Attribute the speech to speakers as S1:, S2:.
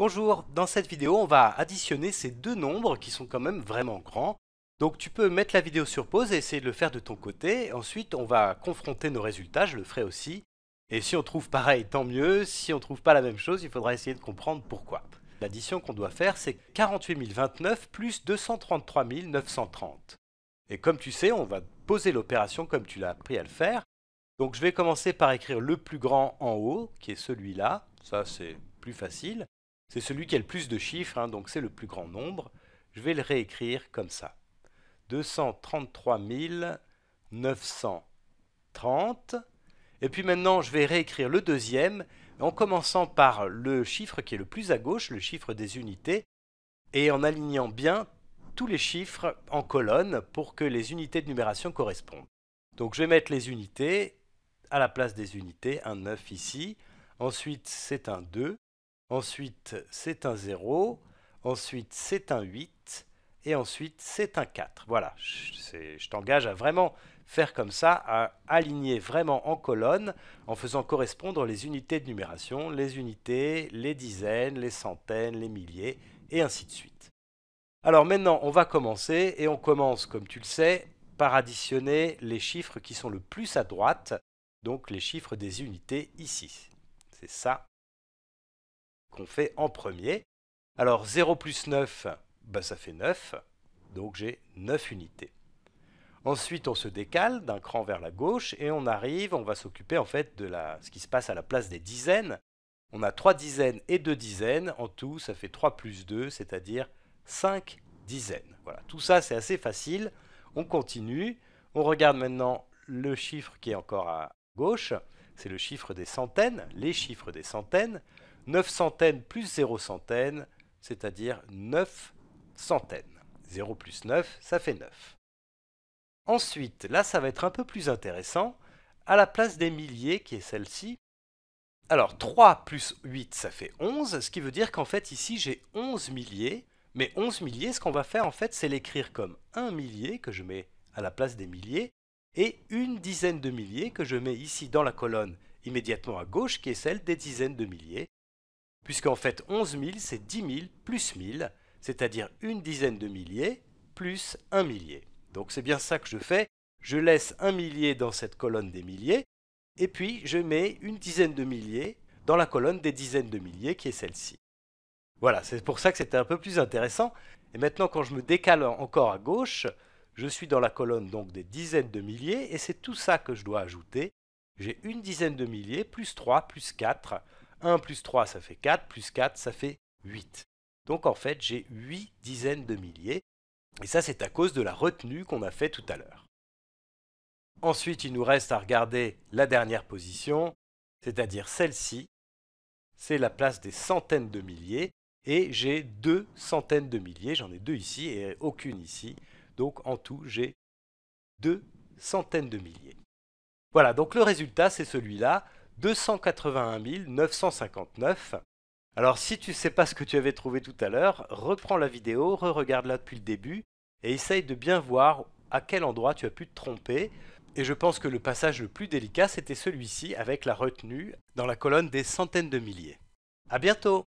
S1: Bonjour, dans cette vidéo on va additionner ces deux nombres qui sont quand même vraiment grands. Donc tu peux mettre la vidéo sur pause et essayer de le faire de ton côté. Ensuite on va confronter nos résultats, je le ferai aussi. Et si on trouve pareil, tant mieux. Si on trouve pas la même chose, il faudra essayer de comprendre pourquoi. L'addition qu'on doit faire, c'est 48 029 plus 233 930. Et comme tu sais, on va poser l'opération comme tu l'as appris à le faire. Donc je vais commencer par écrire le plus grand en haut, qui est celui-là. Ça, c'est plus facile. C'est celui qui a le plus de chiffres, hein, donc c'est le plus grand nombre. Je vais le réécrire comme ça. 233 930. Et puis maintenant, je vais réécrire le deuxième en commençant par le chiffre qui est le plus à gauche, le chiffre des unités, et en alignant bien tous les chiffres en colonne pour que les unités de numération correspondent. Donc je vais mettre les unités à la place des unités, un 9 ici, ensuite c'est un 2, Ensuite, c'est un 0. Ensuite, c'est un 8. Et ensuite, c'est un 4. Voilà, je, t'engage à vraiment faire comme ça, à aligner vraiment en colonne en faisant correspondre les unités de numération, les unités, les dizaines, les centaines, les milliers, et ainsi de suite. Alors maintenant, on va commencer, et on commence, comme tu le sais, par additionner les chiffres qui sont le plus à droite, donc les chiffres des unités ici. C'est ça qu'on fait en premier. Alors 0 plus 9, bah, ça fait 9, donc j'ai 9 unités. Ensuite, on se décale d'un cran vers la gauche et on arrive, on va s'occuper en fait de la, ce qui se passe à la place des dizaines. On a 3 dizaines et 2 dizaines, en tout ça fait 3 plus 2, c'est-à-dire 5 dizaines. Voilà, tout ça c'est assez facile. On continue, on regarde maintenant le chiffre qui est encore à gauche, c'est le chiffre des centaines, les chiffres des centaines. 9 centaines plus 0 centaines, c'est-à-dire 9 centaines. 0 plus 9, ça fait 9. Ensuite, là ça va être un peu plus intéressant, à la place des milliers qui est celle-ci, alors 3 plus 8 ça fait 11, ce qui veut dire qu'en fait ici j'ai 11 milliers, mais 11 milliers ce qu'on va faire en fait c'est l'écrire comme 1 millier que je mets à la place des milliers, et une dizaine de milliers que je mets ici dans la colonne immédiatement à gauche qui est celle des dizaines de milliers. Puisqu'en fait 11 000 c'est 10 000 plus 1000, c'est-à-dire une dizaine de milliers plus un millier. Donc c'est bien ça que je fais, je laisse un millier dans cette colonne des milliers, et puis je mets une dizaine de milliers dans la colonne des dizaines de milliers qui est celle-ci. Voilà, c'est pour ça que c'était un peu plus intéressant. Et maintenant quand je me décale encore à gauche, je suis dans la colonne donc des dizaines de milliers, et c'est tout ça que je dois ajouter. J'ai une dizaine de milliers, plus 3, plus 4, 1 plus 3, ça fait 4, plus 4, ça fait 8. Donc en fait, j'ai 8 dizaines de milliers. Et ça, c'est à cause de la retenue qu'on a fait tout à l'heure. Ensuite, il nous reste à regarder la dernière position, c'est-à-dire celle-ci. C'est la place des centaines de milliers. Et j'ai deux centaines de milliers. J'en ai deux ici et aucune ici. Donc en tout, j'ai deux centaines de milliers. Voilà, donc le résultat, c'est celui-là. 281 959. Alors si tu ne sais pas ce que tu avais trouvé tout à l'heure, reprends la vidéo, re-regarde-la depuis le début et essaye de bien voir à quel endroit tu as pu te tromper. Et je pense que le passage le plus délicat c'était celui-ci avec la retenue dans la colonne des centaines de milliers. A bientôt